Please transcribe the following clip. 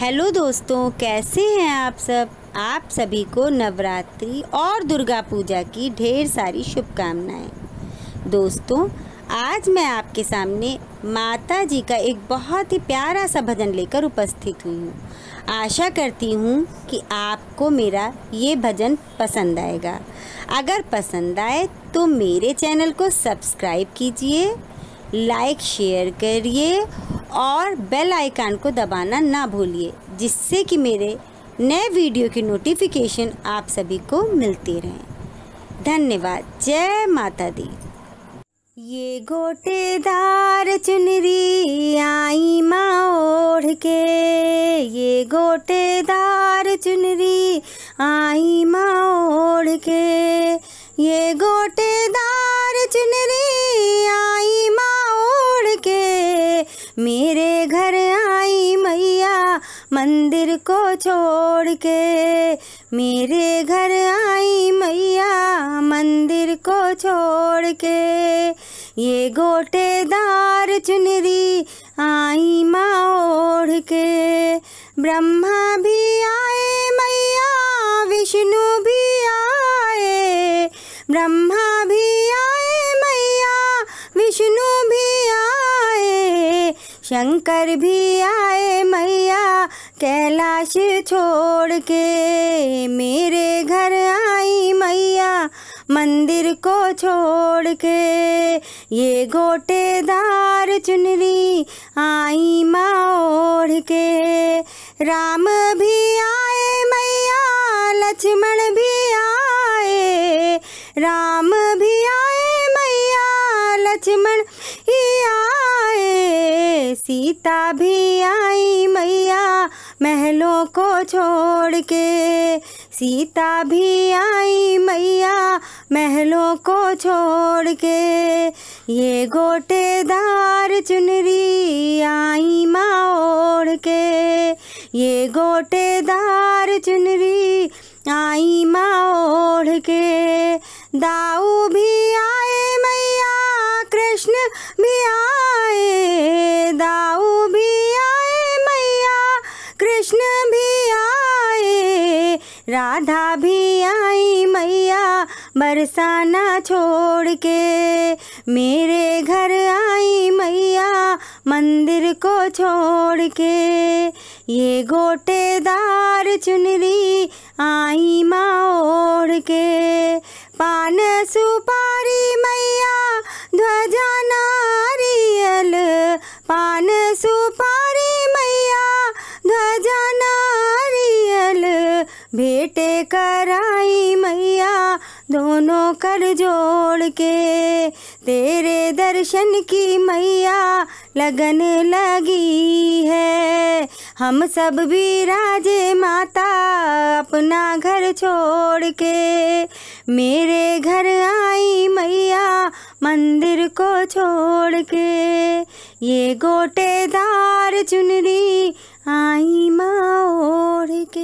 hello दोस्तों कैसे हैं आप सब आप सभी को नवरात्रि और दुर्गा पूजा की ढेर सारी शुभकामनाएं दोस्तों आज मैं आपके सामने माता जी का एक बहुत ही प्यारा सा भजन लेकर उपस्थित हुई हूँ आशा करती हूँ कि आपको मेरा ये भजन पसंद आएगा अगर पसंद आए तो मेरे चैनल को सब्सक्राइब कीजिए लाइक शेयर करिए और बेल आइकन को दबाना ना भूलिए जिससे कि मेरे नए वीडियो की नोटिफिकेशन आप सभी को मिलती रहें धन्यवाद जय माता दी ये गोटेदार चुनरी आई माँ ओढ़ के ये गोटेदार चुनरी आई माँ मंदिर को छोड़ के मेरे घर आई मैया मंदिर को छोड़ के ये गोटेदार चुनरी आई माँ ओढ़ के ब्रह्मा भी आए मैया विष्णु भी आए ब्रह्मा शंकर भी आए मैया कैलाश छोड़ के मेरे घर आई मैया मंदिर को छोड़ के ये गोटेदार चुनरी आई माँ ओढ़ के राम भी आए मैया लक्ष्मण सीता भी आई मैया महलों को छोड़ के सीता भी आई मैया महलों को छोड़ के ये गोटेदार चुनरी आई माँ ओढ़ के ये गोटेदार चुनरी आई माँ ओढ़ के दाऊ भी राधा भी आई मैया बरसाना छोड़ के मेरे घर आई मैया मंदिर को छोड़ के ये गोटेदार चुनरी आई बेटे कराई मैया दोनों कर जोड़ के तेरे दर्शन की मैया लगन लगी है हम सब भी राजे माता अपना घर छोड़ के मेरे घर आई मैया मंदिर को छोड़ के ये गोटेदार चुनरी आई माँ ओढ़ के